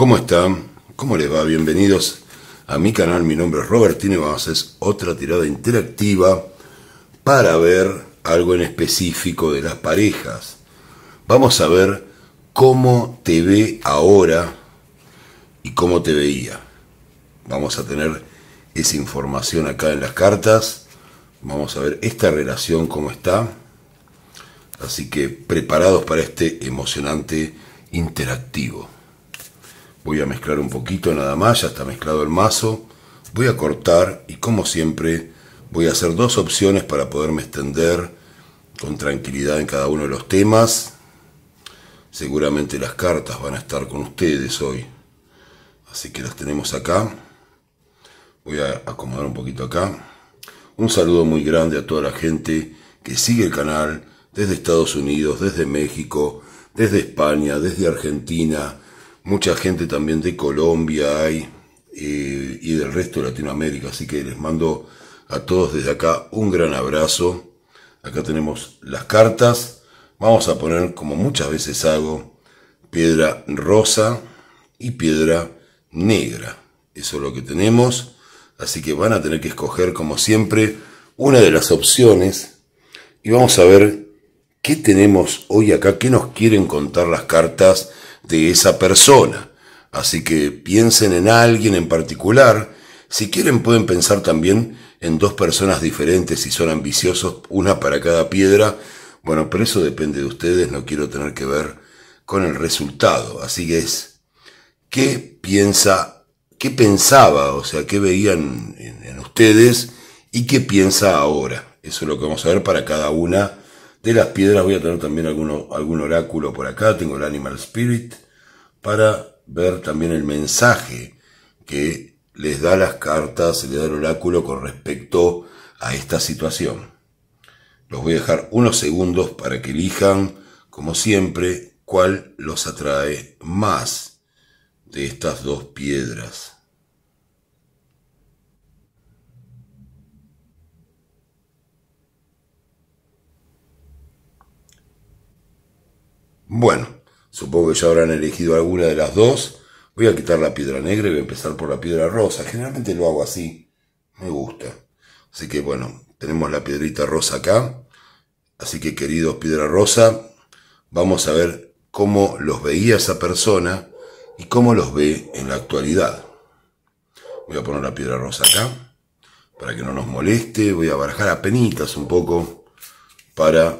¿Cómo están? ¿Cómo les va? Bienvenidos a mi canal. Mi nombre es robertine y vamos a hacer otra tirada interactiva para ver algo en específico de las parejas. Vamos a ver cómo te ve ahora y cómo te veía. Vamos a tener esa información acá en las cartas. Vamos a ver esta relación cómo está. Así que preparados para este emocionante interactivo. Voy a mezclar un poquito nada más, ya está mezclado el mazo. Voy a cortar y como siempre voy a hacer dos opciones para poderme extender con tranquilidad en cada uno de los temas. Seguramente las cartas van a estar con ustedes hoy. Así que las tenemos acá. Voy a acomodar un poquito acá. Un saludo muy grande a toda la gente que sigue el canal desde Estados Unidos, desde México, desde España, desde Argentina, Mucha gente también de Colombia hay eh, y del resto de Latinoamérica, así que les mando a todos desde acá un gran abrazo. Acá tenemos las cartas. Vamos a poner, como muchas veces hago, piedra rosa y piedra negra. Eso es lo que tenemos. Así que van a tener que escoger, como siempre, una de las opciones. Y vamos a ver qué tenemos hoy acá, qué nos quieren contar las cartas de esa persona. Así que piensen en alguien en particular. Si quieren pueden pensar también en dos personas diferentes si son ambiciosos, una para cada piedra. Bueno, pero eso depende de ustedes, no quiero tener que ver con el resultado. Así que es, ¿qué piensa, qué pensaba, o sea, qué veían en, en ustedes y qué piensa ahora? Eso es lo que vamos a ver para cada una de las piedras voy a tener también algún oráculo por acá, tengo el Animal Spirit, para ver también el mensaje que les da las cartas, les da el oráculo con respecto a esta situación. Los voy a dejar unos segundos para que elijan, como siempre, cuál los atrae más de estas dos piedras. Bueno, supongo que ya habrán elegido alguna de las dos. Voy a quitar la piedra negra y voy a empezar por la piedra rosa. Generalmente lo hago así. Me gusta. Así que bueno, tenemos la piedrita rosa acá. Así que queridos piedra rosa, vamos a ver cómo los veía esa persona y cómo los ve en la actualidad. Voy a poner la piedra rosa acá para que no nos moleste. Voy a barajar a penitas un poco para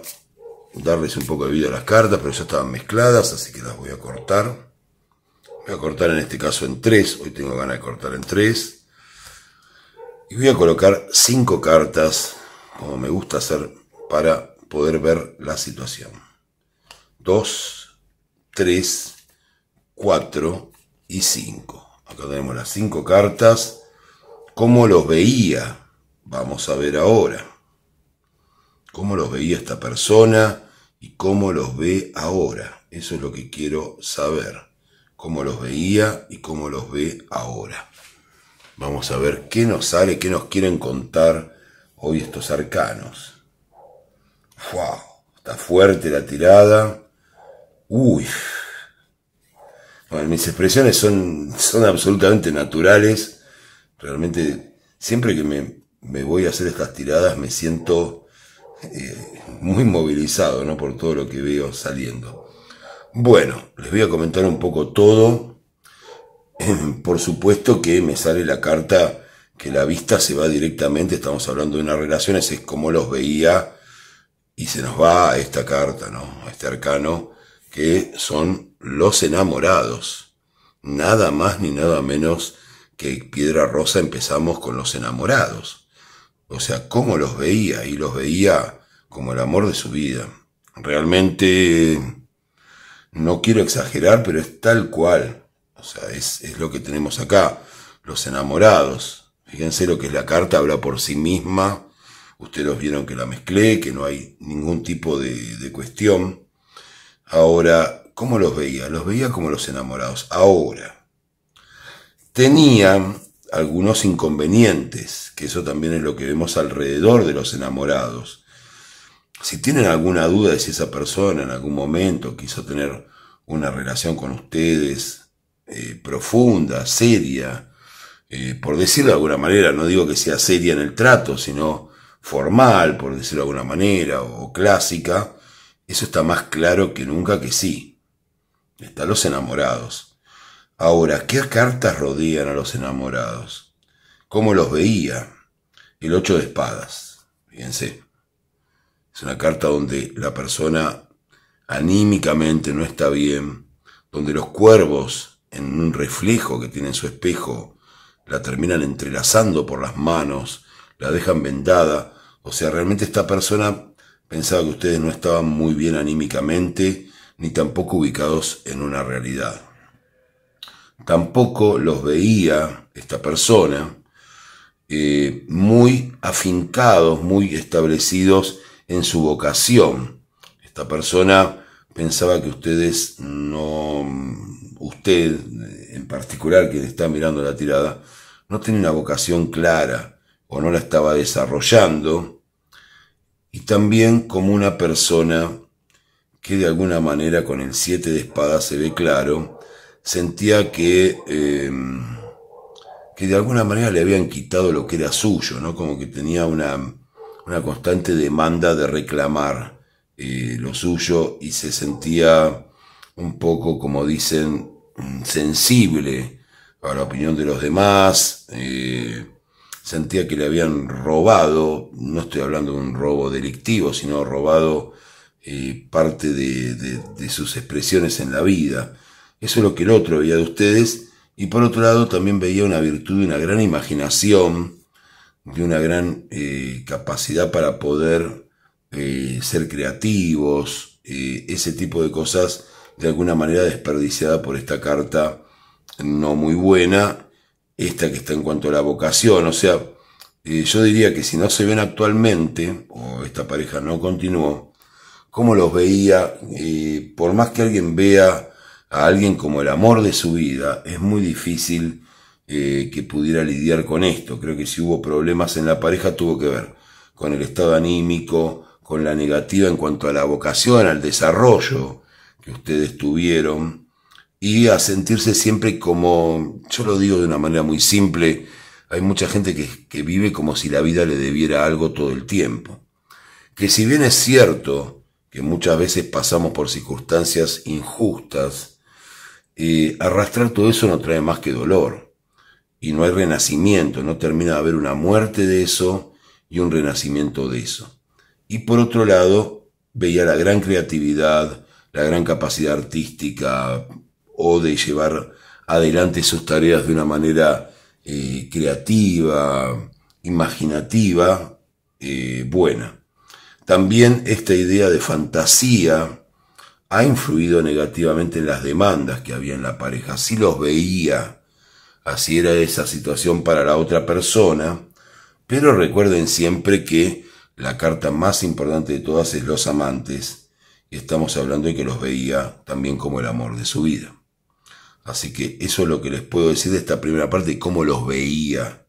darles un poco de vida a las cartas, pero ya estaban mezcladas, así que las voy a cortar. Voy a cortar en este caso en tres, hoy tengo ganas de cortar en tres. Y voy a colocar cinco cartas, como me gusta hacer, para poder ver la situación. Dos, tres, cuatro y cinco. Acá tenemos las cinco cartas. ¿Cómo los veía? Vamos a ver ahora cómo los veía esta persona y cómo los ve ahora. Eso es lo que quiero saber, cómo los veía y cómo los ve ahora. Vamos a ver qué nos sale, qué nos quieren contar hoy estos arcanos. ¡Wow! Está fuerte la tirada. ¡Uy! mis expresiones son, son absolutamente naturales. Realmente, siempre que me, me voy a hacer estas tiradas, me siento eh, muy movilizado ¿no? por todo lo que veo saliendo. Bueno, les voy a comentar un poco todo. Por supuesto que me sale la carta que la vista se va directamente, estamos hablando de unas relaciones, es como los veía y se nos va esta carta, ¿no? este arcano, que son los enamorados. Nada más ni nada menos que Piedra Rosa empezamos con los enamorados. O sea, cómo los veía, y los veía como el amor de su vida. Realmente, no quiero exagerar, pero es tal cual. O sea, es, es lo que tenemos acá, los enamorados. Fíjense lo que es la carta, habla por sí misma. Ustedes vieron que la mezclé, que no hay ningún tipo de, de cuestión. Ahora, ¿cómo los veía? Los veía como los enamorados. Ahora, tenían algunos inconvenientes, que eso también es lo que vemos alrededor de los enamorados si tienen alguna duda de si esa persona en algún momento quiso tener una relación con ustedes eh, profunda, seria, eh, por decirlo de alguna manera, no digo que sea seria en el trato, sino formal, por decirlo de alguna manera, o clásica, eso está más claro que nunca que sí. Están los enamorados. Ahora, ¿qué cartas rodean a los enamorados? ¿Cómo los veía? El ocho de espadas, fíjense. Es una carta donde la persona anímicamente no está bien, donde los cuervos, en un reflejo que tiene en su espejo, la terminan entrelazando por las manos, la dejan vendada. O sea, realmente esta persona pensaba que ustedes no estaban muy bien anímicamente, ni tampoco ubicados en una realidad. Tampoco los veía esta persona eh, muy afincados, muy establecidos en su vocación. Esta persona pensaba que ustedes no, usted en particular, quien está mirando la tirada, no tiene una vocación clara o no la estaba desarrollando, y también como una persona que de alguna manera con el 7 de espada se ve claro, sentía que, em, que de alguna manera le habían quitado lo que era suyo, ¿no? Como que tenía una, una constante demanda de reclamar eh, lo suyo y se sentía un poco, como dicen, sensible a la opinión de los demás, eh, sentía que le habían robado, no estoy hablando de un robo delictivo, sino robado eh, parte de sus expresiones en la vida. Eso es lo que el otro veía de ustedes, y por otro lado también veía una virtud y una gran imaginación, de una gran eh, capacidad para poder eh, ser creativos, eh, ese tipo de cosas de alguna manera desperdiciada por esta carta no muy buena, esta que está en cuanto a la vocación, o sea, yo diría que si no se ven actualmente, o esta pareja no continuó, como los veía? por más que alguien vea a alguien como el amor de su vida, es muy difícil eh, que pudiera lidiar con esto. Creo que si hubo problemas en la pareja tuvo que ver con el estado anímico, con la negativa en cuanto a la vocación, al desarrollo que ustedes tuvieron y a sentirse siempre como, yo lo digo de una manera muy simple, hay mucha gente que, vive como si la vida le debiera algo todo el tiempo. Que si bien es cierto que muchas veces pasamos por circunstancias injustas, eh, arrastrar todo eso no trae más que dolor y no hay renacimiento, no termina de haber una muerte de eso y un renacimiento de eso. Y por otro lado, veía la gran creatividad, la gran capacidad artística o de llevar adelante sus tareas de una manera eh, creativa, imaginativa, eh, buena. También esta idea de fantasía ha influido negativamente en las demandas que había en la pareja. Si los veía así era esa situación para la otra persona, pero recuerden siempre que la carta más importante de todas es los amantes, y estamos hablando de que los veía también como el amor de su vida. Así que eso es lo que les puedo decir de esta primera parte, cómo los veía.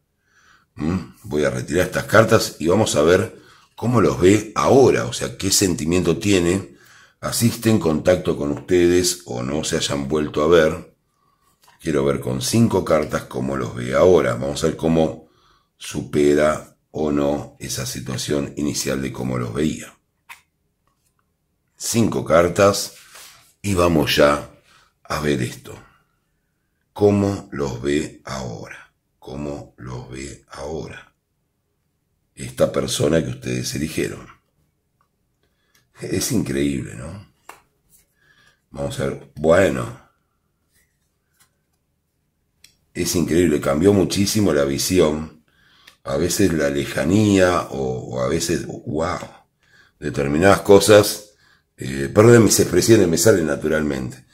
¿Mm? Voy a retirar estas cartas y vamos a ver cómo los ve ahora, o sea, qué sentimiento tiene, asiste en contacto con ustedes o no se hayan vuelto a ver Quiero ver con cinco cartas cómo los ve ahora. Vamos a ver cómo supera o no esa situación inicial de cómo los veía. Cinco cartas y vamos ya a ver esto. ¿Cómo los ve ahora? ¿Cómo los ve ahora? Esta persona que ustedes eligieron. Es increíble, ¿no? Vamos a ver. Bueno, es increíble, cambió muchísimo la visión, a veces la lejanía o, a veces, wow, determinadas cosas, eh, perdón mis expresiones, me salen naturalmente.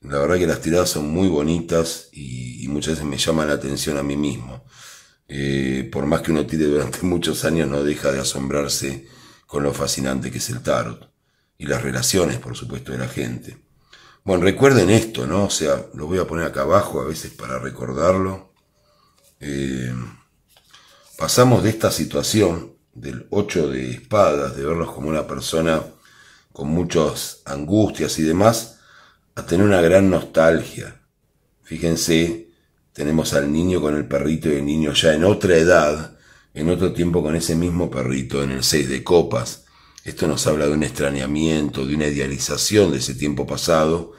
La verdad que las tiradas son muy bonitas y, muchas veces me llaman la atención a mí mismo. Eh, por más que uno tire durante muchos años, no deja de asombrarse con lo fascinante que es el tarot y las relaciones, por supuesto, de la gente. Bueno, recuerden esto, ¿no? O sea, lo voy a poner acá abajo a veces para recordarlo. Eh, pasamos de esta situación del 8 de espadas, de verlos como una persona con muchas angustias y demás, a tener una gran nostalgia. Fíjense, tenemos al niño con el perrito y el niño ya en otra edad, en otro tiempo con ese mismo perrito, en el 6 de copas esto nos habla de un extrañamiento, de una idealización de ese tiempo pasado,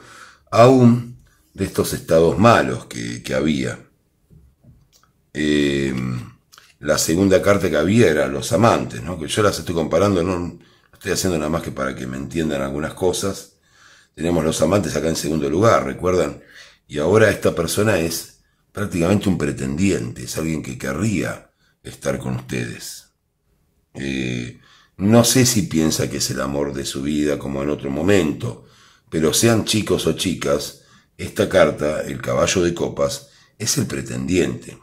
aún de estos estados malos que, había. Eh, la segunda carta que había era los amantes, ¿no? que yo las estoy comparando, no estoy haciendo nada más que para que me entiendan algunas cosas. Tenemos los amantes acá en segundo lugar, recuerdan. Y ahora esta persona es prácticamente un pretendiente, es alguien que querría estar con ustedes. Eh, no sé si piensa que es el amor de su vida como en otro momento, pero sean chicos o chicas, esta carta, el caballo de copas, es el pretendiente.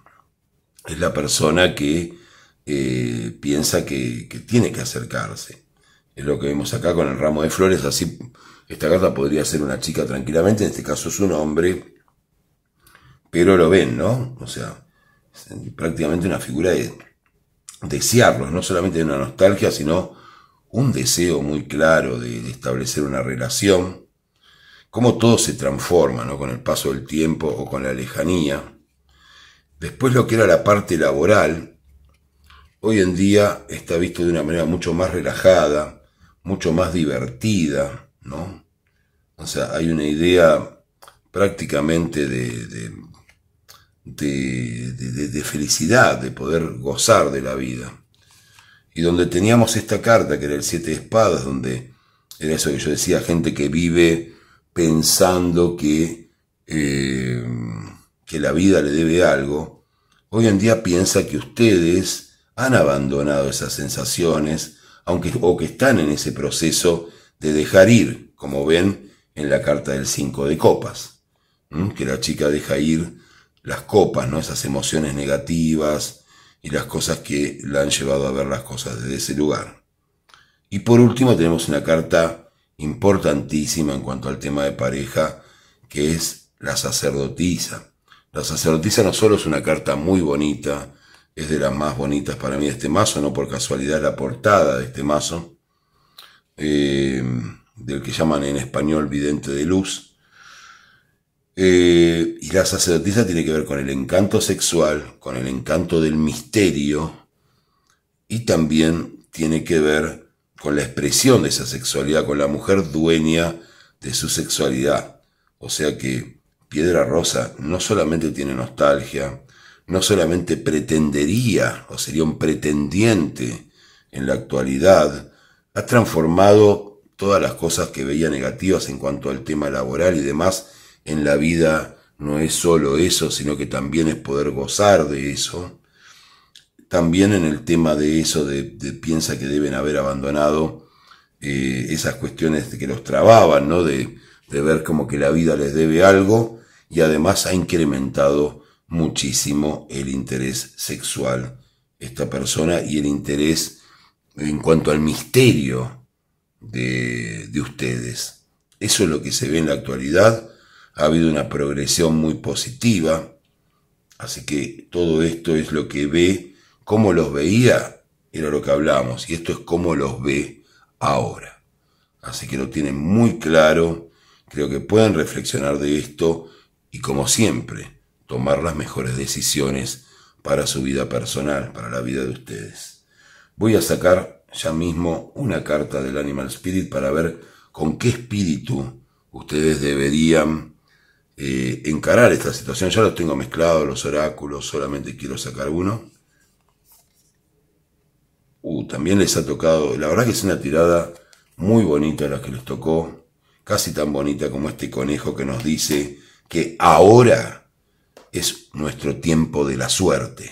Es la persona que eh, piensa que, que tiene que acercarse. Es lo que vemos acá con el ramo de flores, así esta carta podría ser una chica tranquilamente, en este caso es un hombre, pero lo ven, ¿no? O sea, prácticamente una figura de, desearlos, no solamente de una nostalgia, sino un deseo muy claro de, establecer una relación, cómo todo se transforma con el paso del tiempo o con la lejanía. Después lo que era la parte laboral, hoy en día está visto de una manera mucho más relajada, mucho más divertida, ¿no? O sea, hay una idea prácticamente de, de, felicidad, de poder gozar de la vida. Y donde teníamos esta carta, que era el Siete de Espadas, donde era eso que yo decía, gente que vive pensando que, eh, que la vida le debe algo, hoy en día piensa que ustedes han abandonado esas sensaciones, aunque, o que están en ese proceso de dejar ir, como ven en la carta del Cinco de copas, que la chica deja ir las copas, ¿no? esas emociones negativas y las cosas que la han llevado a ver las cosas desde ese lugar. Y por último tenemos una carta importantísima en cuanto al tema de pareja, que es la sacerdotisa. La sacerdotisa no solo es una carta muy bonita, es de las más bonitas para mí de este mazo, no por casualidad la portada de este mazo, eh, del que llaman en español vidente de luz, eh, y la sacerdotisa tiene que ver con el encanto sexual, con el encanto del misterio, y también tiene que ver con la expresión de esa sexualidad, con la mujer dueña de su sexualidad. O sea que Piedra Rosa no solamente tiene nostalgia, no solamente pretendería o sería un pretendiente en la actualidad, ha transformado todas las cosas que veía negativas en cuanto al tema laboral y demás en la vida no es solo eso, sino que también es poder gozar de eso. También en el tema de eso, de, piensa que deben haber abandonado eh, esas cuestiones que los trababan, ¿no? De, ver como que la vida les debe algo y además ha incrementado muchísimo el interés sexual esta persona y el interés en cuanto al misterio de, de ustedes. Eso es lo que se ve en la actualidad ha habido una progresión muy positiva, así que todo esto es lo que ve, cómo los veía, era lo que hablamos, y esto es cómo los ve ahora. Así que lo tienen muy claro, creo que pueden reflexionar de esto y como siempre, tomar las mejores decisiones para su vida personal, para la vida de ustedes. Voy a sacar ya mismo una carta del Animal Spirit para ver con qué espíritu ustedes deberían eh, encarar esta situación. Ya los tengo mezclados, los oráculos, solamente quiero sacar uno. Uh, también les ha tocado, la verdad que es una tirada muy bonita la que les tocó, casi tan bonita como este conejo que nos dice que ahora es nuestro tiempo de la suerte.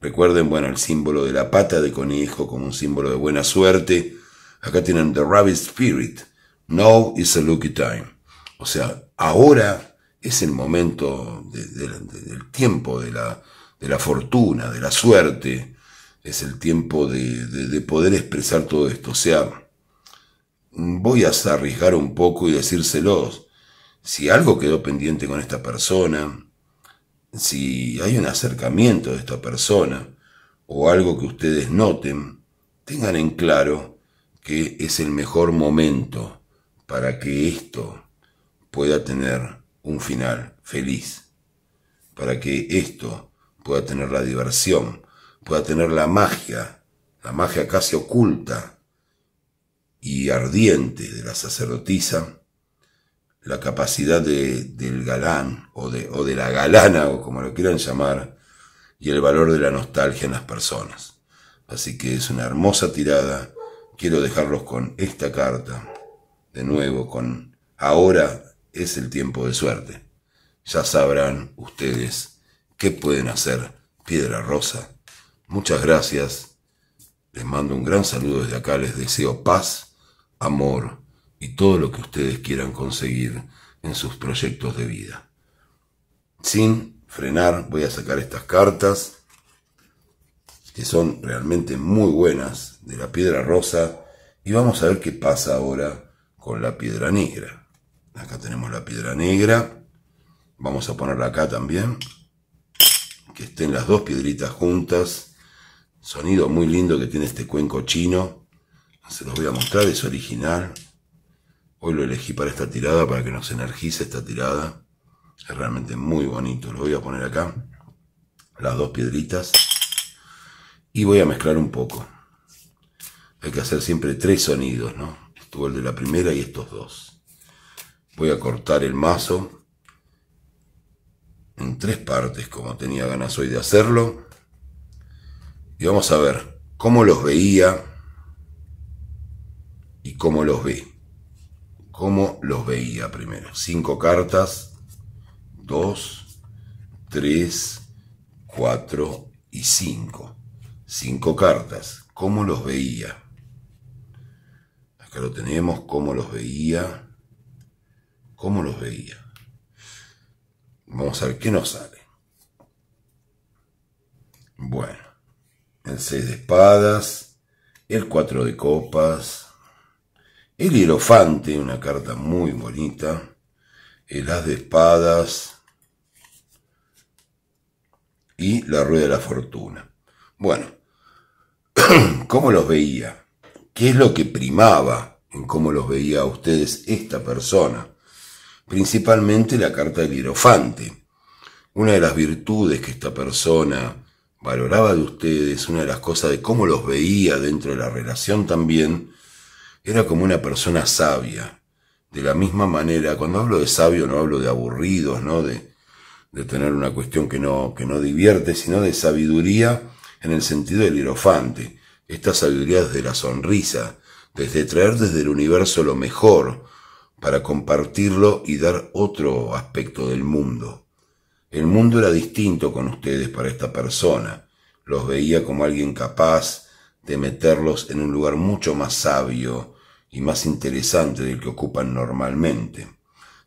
Recuerden, bueno, el símbolo de la pata de conejo como un símbolo de buena suerte. Acá tienen The Rabbit Spirit. Now is a lucky time. O sea, ahora es el momento del tiempo, de la, fortuna, de la suerte, es el tiempo de, poder expresar todo esto. O sea, voy a arriesgar un poco y decírselos. Si algo quedó pendiente con esta persona, si hay un acercamiento de esta persona o algo que ustedes noten, tengan en claro que es el mejor momento para que esto pueda tener un final feliz, para que esto pueda tener la diversión, pueda tener la magia, la magia casi oculta y ardiente de la sacerdotisa, la capacidad del galán o de, o de la galana o como lo quieran llamar, y el valor de la nostalgia en las personas. Así que es una hermosa tirada. Quiero dejarlos con esta carta, de nuevo, con ahora es el tiempo de suerte. Ya sabrán ustedes qué pueden hacer Piedra Rosa. Muchas gracias. Les mando un gran saludo desde acá. Les deseo paz, amor y todo lo que ustedes quieran conseguir en sus proyectos de vida. Sin frenar, voy a sacar estas cartas que son realmente muy buenas de la piedra rosa y vamos a ver qué pasa ahora con la piedra negra. Acá tenemos la piedra negra. Vamos a ponerla acá también. Que estén las dos piedritas juntas. Sonido muy lindo que tiene este cuenco chino. Se los voy a mostrar, es original. Hoy lo elegí para esta tirada, para que nos energice esta tirada. Es realmente muy bonito. Lo voy a poner acá. Las dos piedritas. Y voy a mezclar un poco. Hay que hacer siempre tres sonidos, ¿no? Estuvo el de la primera y estos dos. Voy a cortar el mazo en tres partes, como tenía ganas hoy de hacerlo. Y vamos a ver cómo los veía y cómo los ve. Cómo los veía primero. Cinco cartas. Dos, tres, cuatro y cinco. Cinco cartas. ¿Cómo los veía? Acá lo tenemos, cómo los veía cómo los veía. Vamos a ver qué nos sale. Bueno, el 6 de espadas, el 4 de copas, el hierofante, una carta muy bonita, el as de espadas y la rueda de la fortuna. Bueno, ¿cómo los veía? ¿Qué es lo que primaba en cómo los veía a ustedes esta persona? principalmente la carta del hierofante. Una de las virtudes que esta persona valoraba de ustedes, una de las cosas de cómo los veía dentro de la relación también, era como una persona sabia. De la misma manera, cuando hablo de sabio no hablo de aburridos, ¿no? De, de tener una cuestión que no, que no divierte, sino de sabiduría en el sentido del hierofante. Esta sabiduría desde la sonrisa, desde traer desde el universo lo mejor, para compartirlo y dar otro aspecto del mundo. El mundo era distinto con ustedes para esta persona. Los veía como alguien capaz de meterlos en un lugar mucho más sabio y más interesante del que ocupan normalmente.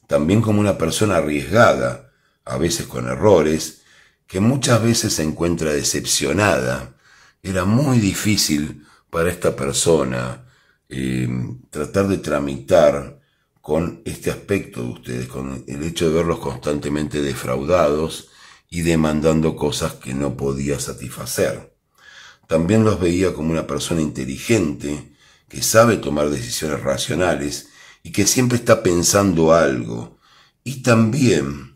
También como una persona arriesgada, a veces con errores, que muchas veces se encuentra decepcionada. Era muy difícil para esta persona eh, tratar de tramitar con este aspecto de ustedes, con el hecho de verlos constantemente defraudados y demandando cosas que no podía satisfacer. También los veía como una persona inteligente, que sabe tomar decisiones racionales y que siempre está pensando algo. Y también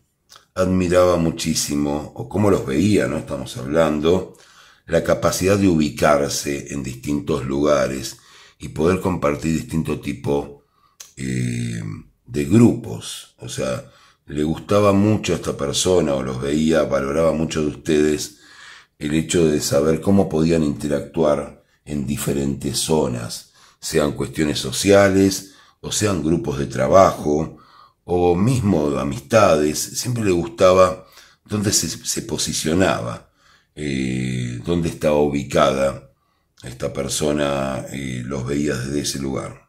admiraba muchísimo, o como los veía, no estamos hablando, la capacidad de ubicarse en distintos lugares y poder compartir distinto tipo eh, de grupos. O sea, le gustaba mucho a esta persona o los veía, valoraba mucho de ustedes el hecho de saber cómo podían interactuar en diferentes zonas, sean cuestiones sociales o sean grupos de trabajo o mismo amistades. Siempre le gustaba dónde se, posicionaba, eh, dónde estaba ubicada esta persona, eh, los veía desde ese lugar.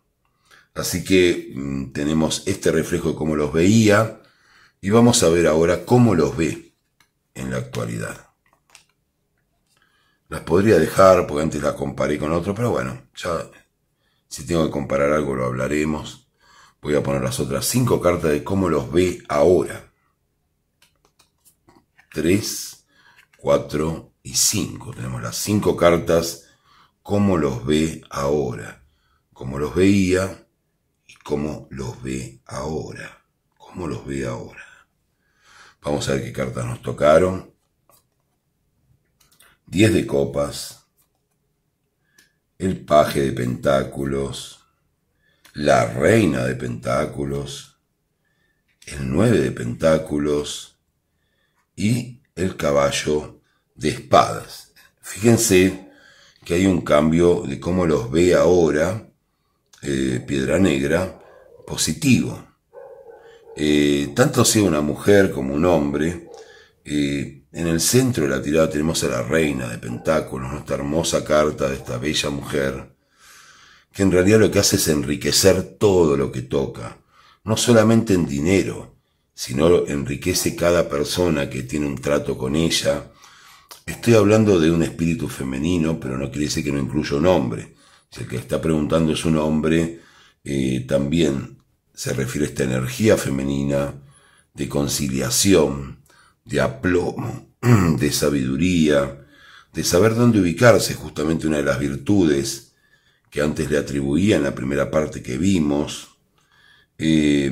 Así que mm, tenemos este reflejo de cómo los veía y vamos a ver ahora cómo los ve en la actualidad. Las podría dejar porque antes las comparé con otro, pero bueno, ya si tengo que comparar algo lo hablaremos. Voy a poner las otras cinco cartas de cómo los ve ahora. 3, 4 y 5. Tenemos las cinco cartas cómo los ve ahora. Como los veía, cómo los ve ahora, cómo los ve ahora. Vamos a ver qué cartas nos tocaron. 10 de copas, el paje de pentáculos, la reina de pentáculos, el nueve de pentáculos y el caballo de espadas. Fíjense que hay un cambio de cómo los ve ahora eh, piedra Negra positivo. Eh, tanto sea una mujer como un hombre, eh, en el centro de la tirada tenemos a la reina de Pentáculos, nuestra hermosa carta de esta bella mujer, que en realidad lo que hace es enriquecer todo lo que toca, no solamente en dinero, sino enriquece cada persona que tiene un trato con ella. Estoy hablando de un espíritu femenino, pero no quiere decir que no incluya un hombre. Si el que está preguntando es un hombre, eh, también se refiere a esta energía femenina de conciliación, de aplomo, de sabiduría, de saber dónde ubicarse, justamente una de las virtudes que antes le atribuía en la primera parte que vimos. Eh,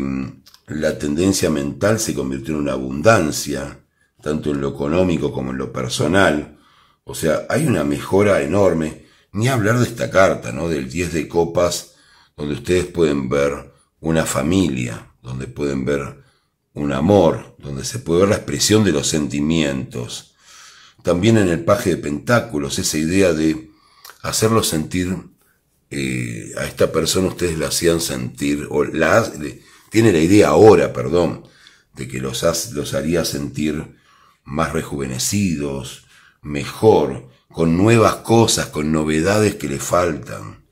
la tendencia mental se convirtió en una abundancia, tanto en lo económico como en lo personal. O sea, hay una mejora enorme ni hablar de esta carta, ¿no? Del 10 de copas, donde ustedes pueden ver una familia, donde pueden ver un amor, donde se puede ver la expresión de los sentimientos. También en el paje de pentáculos, esa idea de hacerlo sentir eh, a esta persona, ustedes la hacían sentir, o la, tiene la idea ahora, perdón, de que los, los haría sentir más rejuvenecidos, mejor, con nuevas cosas, con novedades que le faltan,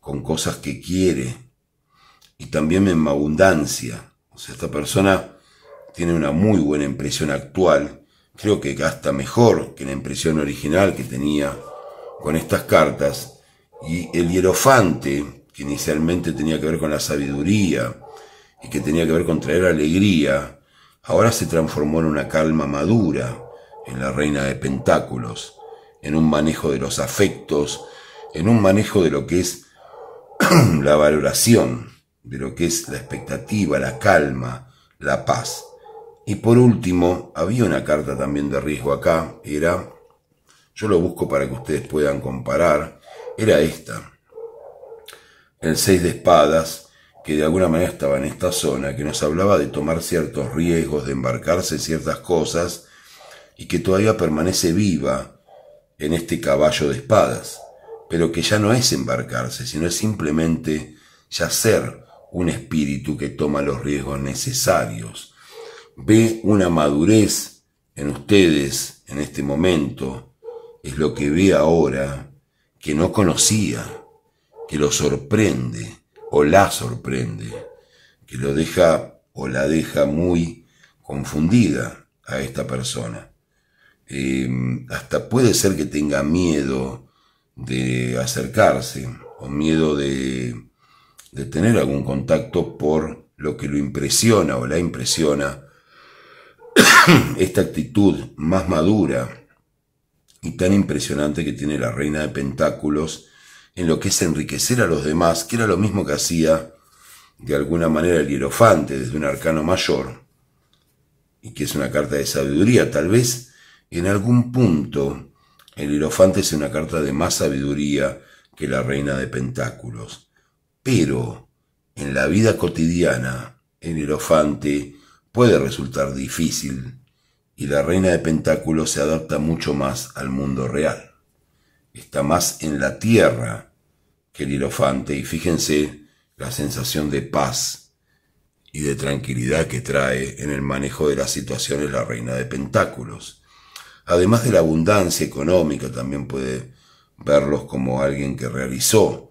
con cosas que quiere, y también en abundancia. O sea, esta persona tiene una muy buena impresión actual, creo que gasta mejor que la impresión original que tenía con estas cartas, y el hierofante, que inicialmente tenía que ver con la sabiduría y que tenía que ver con traer alegría, ahora se transformó en una calma madura en la reina de pentáculos en un manejo de los afectos, en un manejo de lo que es la valoración, de lo que es la expectativa, la calma, la paz. Y por último, había una carta también de riesgo acá, era, yo lo busco para que ustedes puedan comparar, era esta, el seis de espadas, que de alguna manera estaba en esta zona, que nos hablaba de tomar ciertos riesgos, de embarcarse en ciertas cosas, y que todavía permanece viva en este caballo de espadas, pero que ya no es embarcarse, sino es simplemente ya ser un espíritu que toma los riesgos necesarios. Ve una madurez en ustedes en este momento, es lo que ve ahora, que no conocía, que lo sorprende o la sorprende, que lo deja o la deja muy confundida a esta persona. Em, hasta puede ser que tenga miedo de acercarse o miedo de, de tener algún contacto por lo que lo impresiona o la impresiona esta actitud más madura y tan impresionante que tiene la reina de pentáculos en lo que es enriquecer a los demás, que era lo mismo que hacía de alguna manera el hierofante desde un arcano mayor, y que es una carta de sabiduría, tal vez en algún punto, el hierofante es una carta de más sabiduría que la reina de pentáculos. Pero, en la vida cotidiana, el elefante puede resultar difícil y la reina de pentáculos se adapta mucho más al mundo real. Está más en la tierra que el hierofante y fíjense la sensación de paz y de tranquilidad que trae en el manejo de las situaciones la reina de pentáculos además de la abundancia económica, también puede verlos como alguien que realizó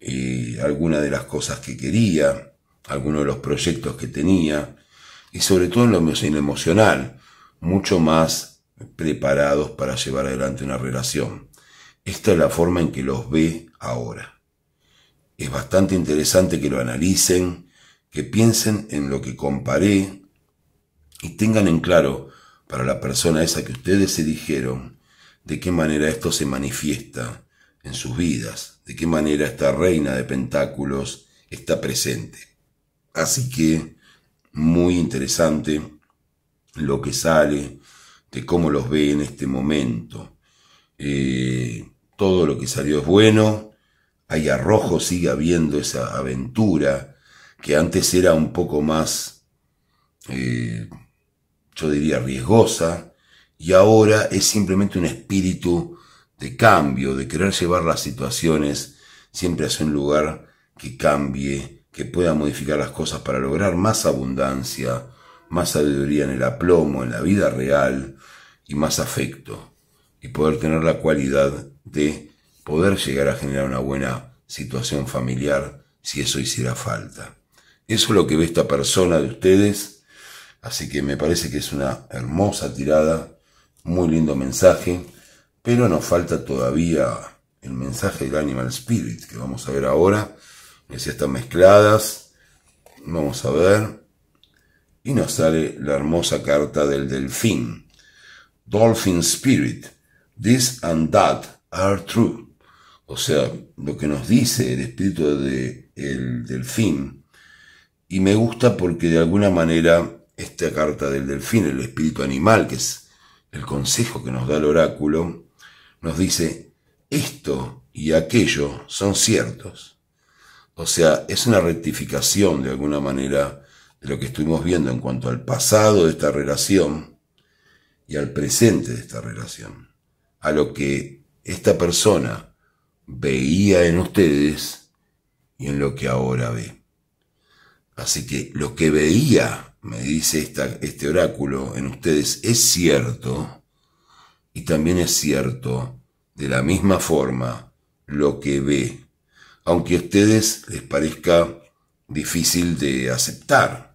algunas alguna de las cosas que quería, algunos de los proyectos que tenía, y sobre todo en lo emocional, mucho más preparados para llevar adelante una relación. Esta es la forma en que los ve ahora. Es bastante interesante que lo analicen, que piensen en lo que comparé y tengan en claro para la persona esa que ustedes se dijeron, de qué manera esto se manifiesta en sus vidas, de qué manera esta reina de pentáculos está presente. Así que, muy interesante lo que sale, de cómo los ve en este momento. Eh, todo lo que salió es bueno, hay arrojo, sigue habiendo esa aventura que antes era un poco más... Eh, yo diría riesgosa, y ahora es simplemente un espíritu de cambio, de querer llevar las situaciones siempre hacia un lugar que cambie, que pueda modificar las cosas para lograr más abundancia, más sabiduría en el aplomo, en la vida real y más afecto, y poder tener la cualidad de poder llegar a generar una buena situación familiar si eso hiciera falta. Eso es lo que ve esta persona de ustedes Así que me parece que es una hermosa tirada, muy lindo mensaje, pero nos falta todavía el mensaje del Animal Spirit, que vamos a ver ahora, que si están mezcladas, vamos a ver, y nos sale la hermosa carta del delfín. Dolphin Spirit, this and that are true. O sea, lo que nos dice el espíritu del delfín, y me gusta porque de alguna manera esta carta del delfín, el espíritu animal, que es el consejo que nos da el oráculo, nos dice, esto y aquello son ciertos. O sea, es una rectificación de alguna manera de lo que estuvimos viendo en cuanto al pasado de esta relación y al presente de esta relación. A lo que esta persona veía en ustedes y en lo que ahora ve. Así que lo que veía me dice este oráculo en ustedes es cierto, y también es cierto, de la misma forma, lo que ve, aunque a ustedes les parezca difícil de aceptar.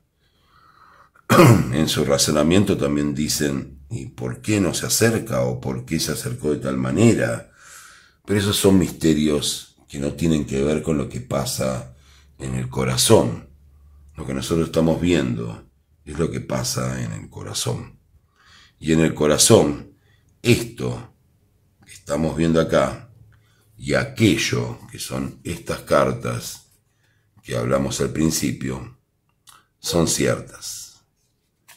en su razonamiento también dicen, ¿y por qué no se acerca o por qué se acercó de tal manera? Pero esos son misterios que no tienen que ver con lo que pasa en el corazón, lo que nosotros estamos viendo es lo que pasa en el corazón. Y en el corazón, esto que estamos viendo acá y aquello que son estas cartas que hablamos al principio, son ciertas.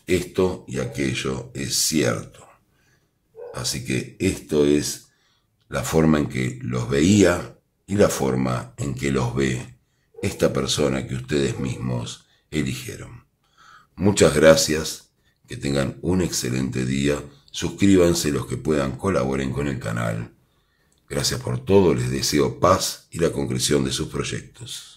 Esto y aquello es cierto. Así que esto es la forma en que los veía y la forma en que los ve esta persona que ustedes mismos eligieron. Muchas gracias, que tengan un excelente día, suscríbanse los que puedan, colaboren con el canal. Gracias por todo, les deseo paz y la concreción de sus proyectos.